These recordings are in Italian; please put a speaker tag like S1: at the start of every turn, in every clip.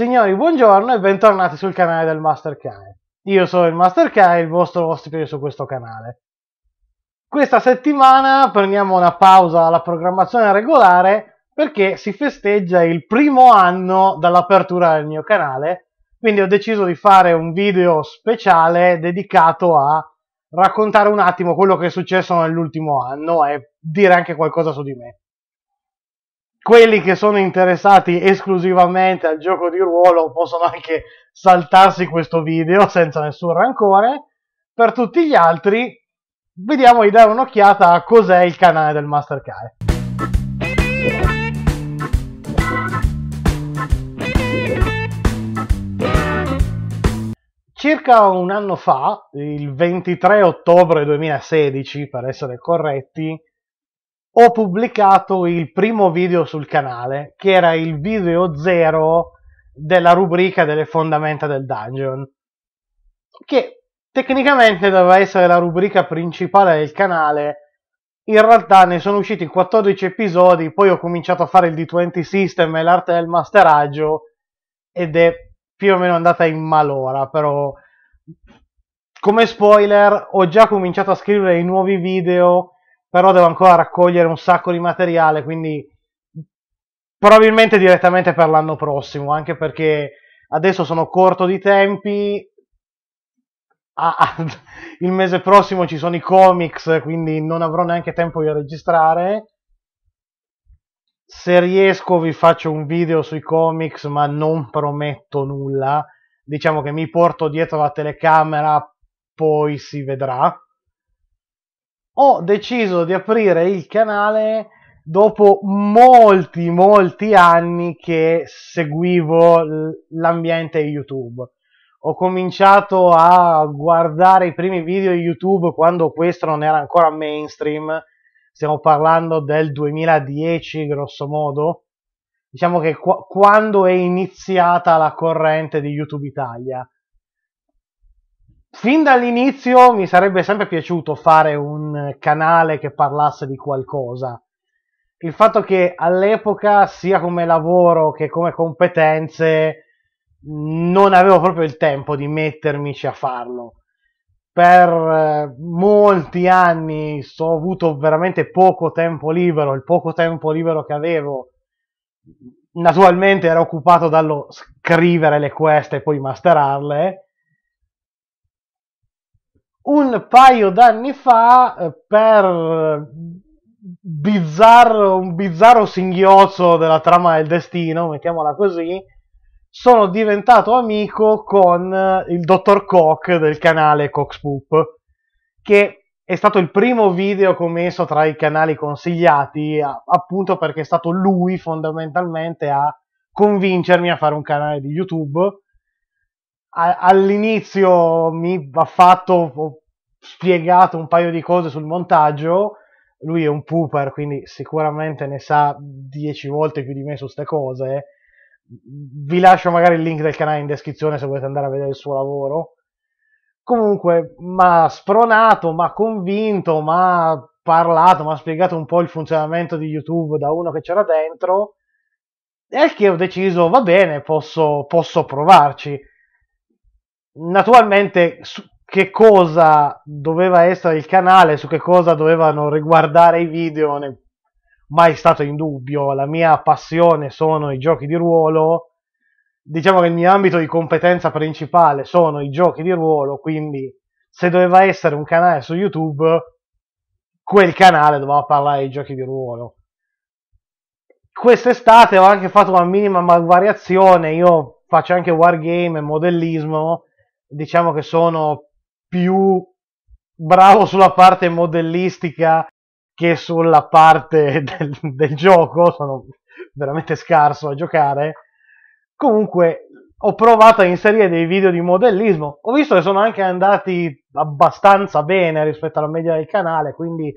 S1: Signori, buongiorno e bentornati sul canale del Master Kai. Io sono il Master Kai, il vostro ospite su questo canale. Questa settimana prendiamo una pausa alla programmazione regolare perché si festeggia il primo anno dall'apertura del mio canale, quindi ho deciso di fare un video speciale dedicato a raccontare un attimo quello che è successo nell'ultimo anno e dire anche qualcosa su di me quelli che sono interessati esclusivamente al gioco di ruolo possono anche saltarsi questo video senza nessun rancore. Per tutti gli altri, vediamo di dare un'occhiata a cos'è il canale del Mastercard. Circa un anno fa, il 23 ottobre 2016 per essere corretti, ho pubblicato il primo video sul canale, che era il video zero della rubrica delle fondamenta del dungeon, che tecnicamente doveva essere la rubrica principale del canale, in realtà ne sono usciti 14 episodi, poi ho cominciato a fare il D20 System e l'arte del masteraggio ed è più o meno andata in malora, però come spoiler ho già cominciato a scrivere i nuovi video però devo ancora raccogliere un sacco di materiale, quindi probabilmente direttamente per l'anno prossimo, anche perché adesso sono corto di tempi, ah, ah il mese prossimo ci sono i comics, quindi non avrò neanche tempo di registrare. Se riesco vi faccio un video sui comics, ma non prometto nulla. Diciamo che mi porto dietro la telecamera, poi si vedrà ho deciso di aprire il canale dopo molti, molti anni che seguivo l'ambiente YouTube. Ho cominciato a guardare i primi video YouTube quando questo non era ancora mainstream, stiamo parlando del 2010 grosso modo. Diciamo che qu- quando è iniziata la corrente di YouTube Italia Fin dall'inizio mi sarebbe sempre piaciuto fare un canale che parlasse di qualcosa. Il fatto che all'epoca, sia come lavoro che come competenze, non avevo proprio il tempo di mettermici a farlo. Per eh, molti anni ho avuto veramente poco tempo libero, il poco tempo libero che avevo naturalmente era occupato dallo scrivere le quest e poi masterarle un paio d'anni fa eh, per eh, bizzarro, un bizzarro singhiozzo della trama del destino, mettiamola così, sono diventato amico con eh, il dottor Koch del canale Coxpoop, che è stato il primo video commesso tra i canali consigliati, appunto perché è stato lui fondamentalmente a convincermi a fare un canale di YouTube all'inizio mi ha fatto, ho spiegato un paio di cose sul montaggio, lui è un pooper, quindi sicuramente ne sa 10 volte più di me su queste cose. Vi lascio magari il link del canale in descrizione se volete andare a vedere il suo lavoro. Comunque, mi ha spronato, mi ha convinto, mi ha parlato, mi ha spiegato un po' il funzionamento di YouTube da uno che c'era dentro. E che ho deciso, va bene, posso, posso provarci naturalmente su che cosa doveva essere il canale, su che cosa dovevano riguardare i video, non è mai stato in dubbio. La mia passione sono i giochi di ruolo. Diciamo che il mio ambito di competenza principale sono i giochi di ruolo, quindi se doveva essere un canale su YouTube, quel canale doveva parlare di giochi di ruolo. Quest'estate ho anche fatto una minima variazione, io faccio anche wargame e modellismo, diciamo che sono più bravo sulla parte modellistica che sulla parte del, del gioco, sono veramente scarso a giocare. Comunque ho provato a inserire dei video di modellismo, ho visto che sono anche andati abbastanza bene rispetto alla media del canale, quindi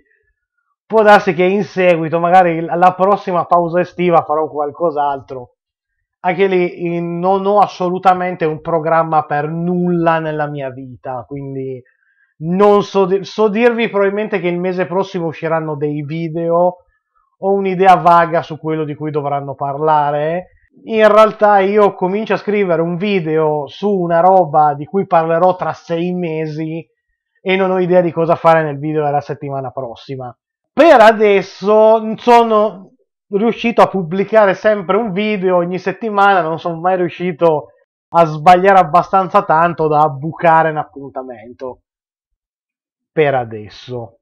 S1: può darsi che in seguito, magari alla prossima pausa estiva, farò qualcos'altro anche lì non ho assolutamente un programma per nulla nella mia vita, quindi non so, so dirvi probabilmente che il mese prossimo usciranno dei video, ho un'idea vaga su quello di cui dovranno parlare. In realtà io comincio a scrivere un video su una roba di cui parlerò tra sei mesi e non ho idea di cosa fare nel video della settimana prossima. Per adesso sono, riuscito a pubblicare sempre un video ogni settimana, non sono mai riuscito a sbagliare abbastanza tanto da bucare un appuntamento per adesso.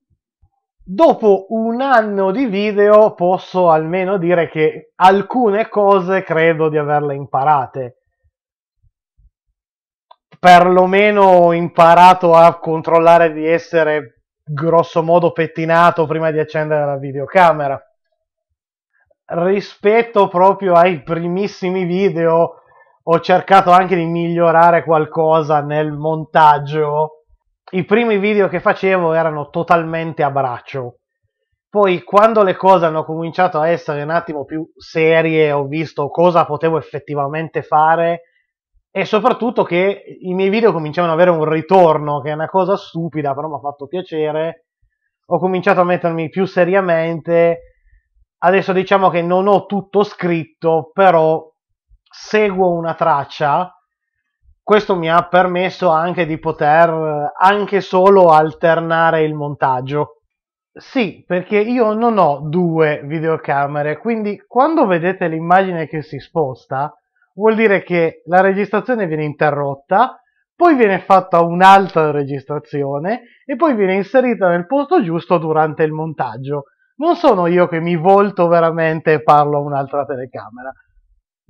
S1: Dopo un anno di video posso almeno dire che alcune cose credo di averle imparate. Perlomeno ho imparato a controllare di essere grosso modo pettinato prima di accendere la videocamera rispetto proprio ai primissimi video ho cercato anche di migliorare qualcosa nel montaggio. I primi video che facevo erano totalmente a braccio. Poi quando le cose hanno cominciato a essere un attimo più serie, ho visto cosa potevo effettivamente fare e soprattutto che i miei video cominciavano ad avere un ritorno, che è una cosa stupida, però mi ha fatto piacere. Ho cominciato a mettermi più seriamente Adesso diciamo che non ho tutto scritto, però seguo una traccia. Questo mi ha permesso anche di poter anche solo alternare il montaggio. Sì, perché io non ho due videocamere, quindi quando vedete l'immagine che si sposta, vuol dire che la registrazione viene interrotta, poi viene fatta un'altra registrazione e poi viene inserita nel posto giusto durante il montaggio non sono io che mi volto veramente e parlo a un'altra telecamera.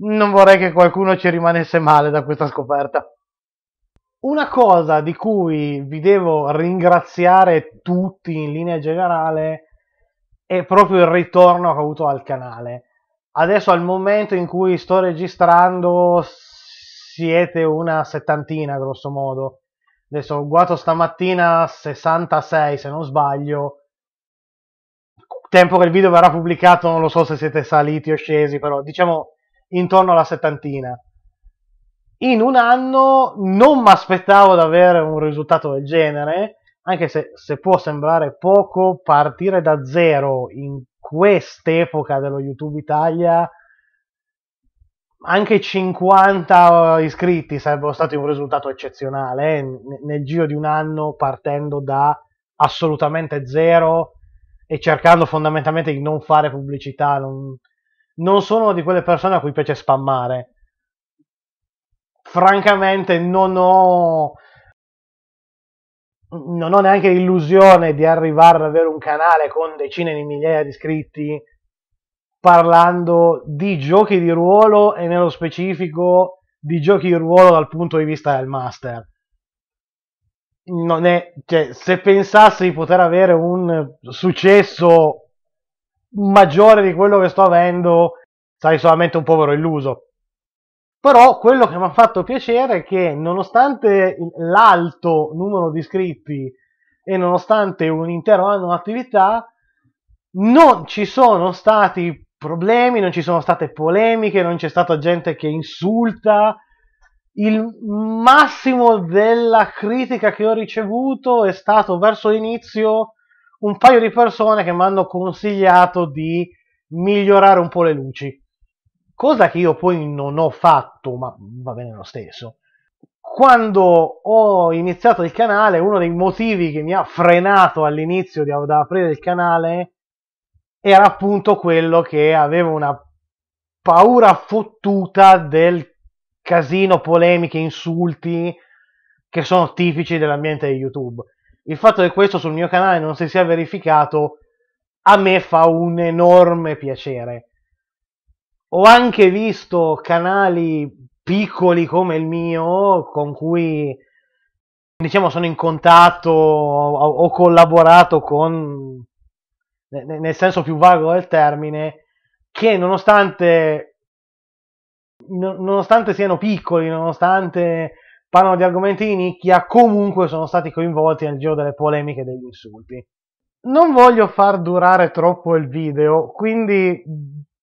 S1: Non vorrei che qualcuno ci rimanesse male da questa scoperta. Una cosa di cui vi devo ringraziare tutti in linea generale è proprio il ritorno che ho avuto al canale. Adesso al momento in cui sto registrando siete una settantina grosso modo. Adesso ho guardato stamattina 66 se non sbaglio tempo che il video verrà pubblicato non lo so se siete saliti o scesi, però diciamo intorno alla settantina. In un anno non mi aspettavo di avere un risultato del genere, anche se, se può sembrare poco, partire da zero in quest'epoca dello YouTube Italia, anche 50 iscritti sarebbero stati un risultato eccezionale eh? nel giro di un anno partendo da assolutamente zero e cercando fondamentalmente di non fare pubblicità, non, non sono di quelle persone a cui piace spammare. Francamente non ho, non ho neanche l'illusione di arrivare ad avere un canale con decine di migliaia di iscritti parlando di giochi di ruolo e nello specifico di giochi di ruolo dal punto di vista del master non è, cioè, se pensassi di poter avere un successo maggiore di quello che sto avendo, sarei solamente un povero illuso. Però quello che mi ha fatto piacere è che nonostante l'alto numero di iscritti e nonostante un intero anno di attività, non ci sono stati problemi, non ci sono state polemiche, non c'è stata gente che insulta, il massimo della critica che ho ricevuto è stato verso l'inizio un paio di persone che mi hanno consigliato di migliorare un po' le luci, cosa che io poi non ho fatto, ma va bene lo stesso. Quando ho iniziato il canale, uno dei motivi che mi ha frenato all'inizio di, aprire il canale era appunto quello che avevo una paura fottuta del casino, polemiche, insulti che sono tipici dell'ambiente di YouTube. Il fatto che questo sul mio canale non si sia verificato a me fa un enorme piacere. Ho anche visto canali piccoli come il mio con cui diciamo sono in contatto ho collaborato con nel senso più vago del termine che nonostante nonostante siano piccoli, nonostante parlano di argomenti di nicchia, comunque sono stati coinvolti nel giro delle polemiche e degli insulti. Non voglio far durare troppo il video, quindi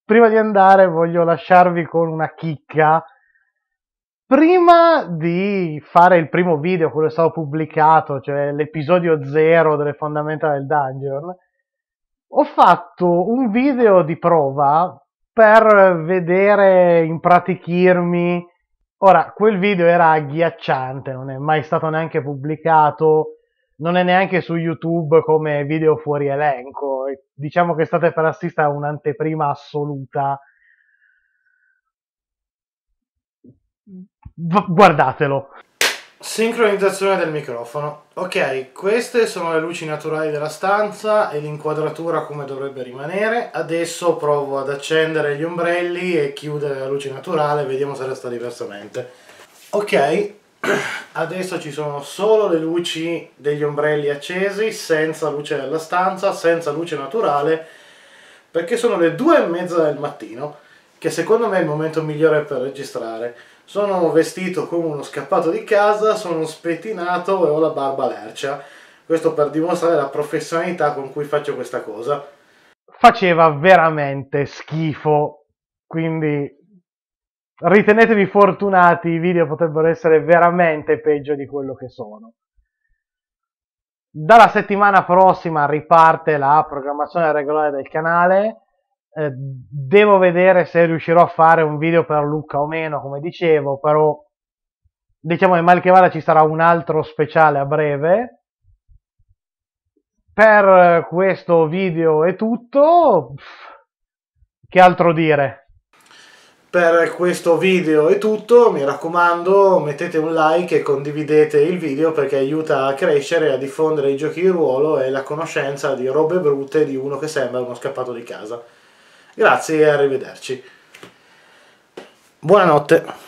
S1: prima di andare voglio lasciarvi con una chicca. Prima di fare il primo video, quello che è stato pubblicato, cioè l'episodio 0 delle fondamenta del Dungeon, ho fatto un video di prova per vedere, impratichirmi. Ora, quel video era agghiacciante, non è mai stato neanche pubblicato, non è neanche su YouTube come video fuori elenco. Diciamo che state per assistere a un'anteprima assoluta. guardatelo. Sincronizzazione del microfono. Ok, queste sono le luci naturali della stanza e l'inquadratura come dovrebbe rimanere. Adesso provo ad accendere gli ombrelli e chiudere la luce naturale, vediamo se resta diversamente. Ok, adesso ci sono solo le luci degli ombrelli accesi, senza luce della stanza, senza luce naturale, perché sono le due e mezza del mattino che secondo me è il momento migliore per registrare. Sono vestito come uno scappato di casa, sono spettinato e ho la barba lercia. Questo per dimostrare la professionalità con cui faccio questa cosa. Faceva veramente schifo, quindi ritenetevi fortunati, i video potrebbero essere veramente peggio di quello che sono. Dalla settimana prossima riparte la programmazione regolare del canale eh, devo vedere se riuscirò a fare un video per Luca o meno, come dicevo, però diciamo che mal che vada ci sarà un altro speciale a breve. Per questo video è tutto. Che altro dire? Per questo video è tutto, mi raccomando mettete un like e condividete il video perché aiuta a crescere e a diffondere i giochi di ruolo e la conoscenza di robe brutte di uno che sembra uno scappato di casa. Grazie e arrivederci. Buonanotte.